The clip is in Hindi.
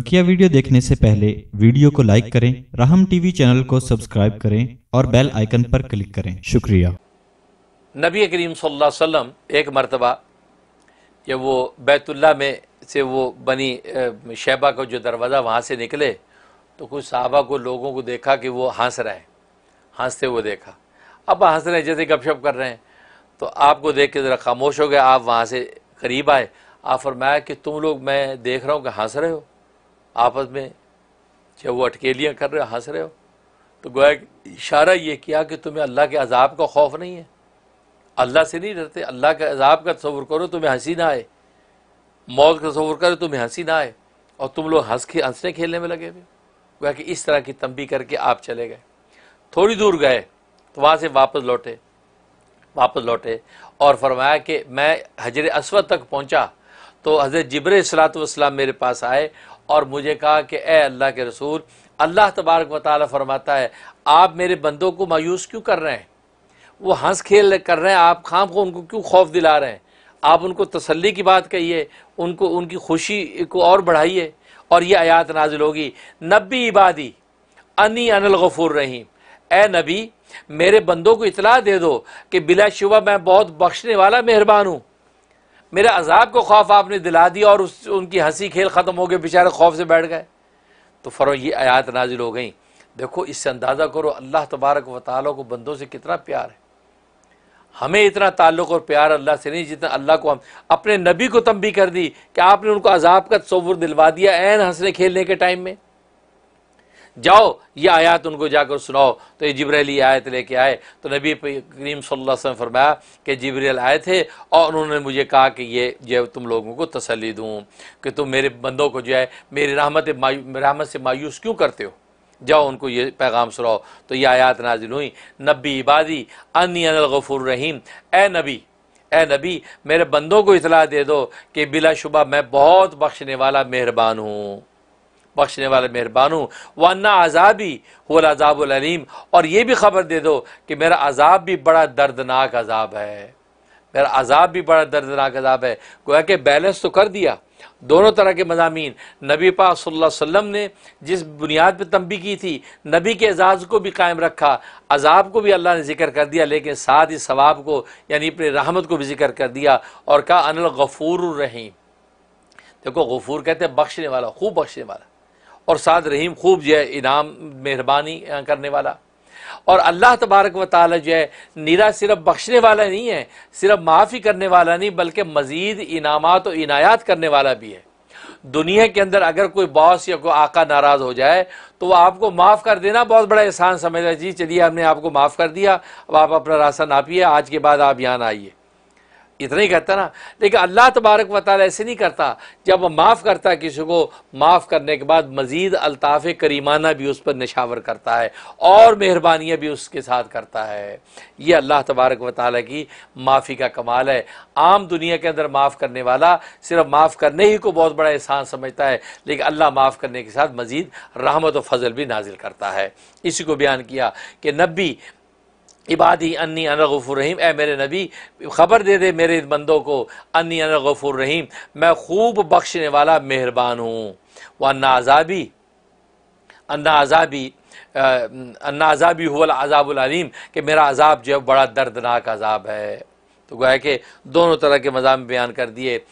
बकिया वीडियो देखने से पहले वीडियो को लाइक करें राहम टीवी चैनल को सब्सक्राइब करें और बेल आइकन पर क्लिक करें शुक्रिया नबी करीम वसल्लम एक मरतबा जब वो बैतुल्ला में से वो बनी शैबा का जो दरवाज़ा वहाँ से निकले तो कुछ साहबा को लोगों को देखा कि वो हंस रहे हैं हंसते हुए देखा अब हंस रहे हैं जैसे गपशप कर रहे हैं तो आपको देख के ज़रा खामोश हो गया आप वहाँ से करीब आए आप फरमाया कि तुम लोग मैं देख रहा हूँ कि हंस रहे हो आपस में चाहे वो अटकेलियाँ कर रहे हो हंस रहे हो तो गोया इशारा ये किया कि तुम्हें अल्लाह के अजाब का खौफ नहीं है अल्लाह से नहीं डरते अल्लाह के अजाब का तस्वुर करो तुम्हें हंसी ना आए मौत का तस्वुर करो तुम्हें हंसी ना आए और तुम लोग हंस के हंसने खेलने में लगे हुए गोया कि इस तरह की तंबी करके आप चले गए थोड़ी दूर गए तो वहाँ से वापस लौटे वापस लौटे और फरमाया कि मैं हजर असवद तक पहुँचा तो हज़रत जबर सलातम मेरे पास आए और मुझे कहा कि ए अल्लाह के रसूल अल्लाह तबारक वाली फरमाता है आप मेरे बंदों को मायूस क्यों कर रहे हैं वो हंस खेल कर रहे हैं आप खाम को उनको क्यों खौफ दिला रहे हैं आप उनको तसल्ली की बात कहिए उनको उनकी खुशी को और बढ़ाइए और ये आयात नाजिल होगी नबी इबादी अनी अनिल गफूर रहीम ए नबी मेरे बंदों को इतला दे दो कि बिलाशुबा मैं बहुत बख्शने वाला मेहरबान हूँ मेरे अजाब को खौफ आपने दिला दिया और उस उनकी हंसी खेल ख़त्म हो गए बेचारे खौफ से बैठ गए तो फ़ौर ये आयात नाजिल हो गई देखो इससे अंदाज़ा करो अल्लाह तबारक व ताल को बंदों से कितना प्यार है हमें इतना ताल्लुक और प्यार अल्लाह से नहीं जितना अल्लाह को हम अपने नबी को तम भी कर दी कि आपने उनको अजाब का तस्वुर दिलवा दिया एन हंसने खेलने के टाइम में जाओ ये आयत उनको जाकर सुनाओ तो ये जबरीली आयत लेके आए तो नबी करीम वसल्लम फरमाया कि जबरील आए थे और उन्होंने मुझे कहा कि ये जो तुम लोगों को तसली दूँ कि तुम मेरे बंदों को जो है मेरी रहमत रहमत से मायूस क्यों करते हो जाओ उनको ये पैगाम सुनाओ तो ये आयात नाजिल हुई नबी इबादी अनगफ़ुर रहीम ए नबी ए नबी मेरे बंदों को इतला दे दो कि बिलाशुबा मैं बहुत बख्शने वाला मेहरबान हूँ बख्शने वाले मेहरबान हूँ वरना अजाबी होल अजाबलीम और ये भी खबर दे दो कि मेरा अजाब भी बड़ा दर्दनाक अजाब है मेरा अजाब भी बड़ा दर्दनाक अजाब है गोया कि बैलेंस तो कर दिया दोनों तरह के मजामी नबी पाक वम ने जिस बुनियाद पर तंबी की थी नबी के एजाज़ को भी कायम रखा अजाब को भी अल्लाह ने जिक्र कर दिया लेकिन साथ ही सवाब को यानी अपनी रहमत को भी जिक्र कर दिया और कहा अनिल गफूर रहीम देखो गफूर कहते हैं बख्शने वाला खूब बख्शने वाला और साद रहीम खूब जो है इनाम मेहरबानी करने वाला और अल्लाह तबारक व ताल जो है नीरा सिर्फ बख्शने वाला नहीं है सिर्फ माफ़ी करने वाला नहीं बल्कि मज़ीद इनामत और इनायात करने वाला भी है दुनिया के अंदर अगर कोई बॉस या कोई आका नाराज़ हो जाए तो वह आपको माफ़ कर देना बहुत बड़ा एहसान समझना जी चलिए हमने आपको माफ़ कर दिया अब आप अपना रास्ता नापिए आज के बाद आप यहाँ आइए इतना ही कहता ना लेकिन अल्लाह तबारक वाल ऐसे नहीं करता जब वह माफ़ करता किसी को माफ़ करने के बाद मज़ीद अलताफ़ करीमाना भी उस पर नशावर करता है और मेहरबानियाँ भी उसके साथ करता है ये अल्लाह तबारक वाल की माफ़ी का कमाल है आम दुनिया के अंदर माफ़ करने वाला सिर्फ माफ़ करने ही को बहुत बड़ा एहसान समझता है लेकिन अल्लाह माफ़ करने के साथ मज़ीद रहमत व फजल भी नाजिल करता है इसी को बयान किया कि नबी इबादी अन्नी अनगफ़ुर रहीम ए मेरे नबी ख़बर दे दे मेरे बंदों को अन्नी अनगफ़ुर रहीम मैं खूब बख्शने वाला मेहरबान हूँ वह अन्ना आज़ाबी अन्ना आज़ाबी अन्ना आज़ाबी हुआ अज़ाबुलम कि मेरा अज़ाब जो है बड़ा दर्दनाक अज़ाब है तो गोया कि दोनों तरह के मज़ाम बयान कर दिए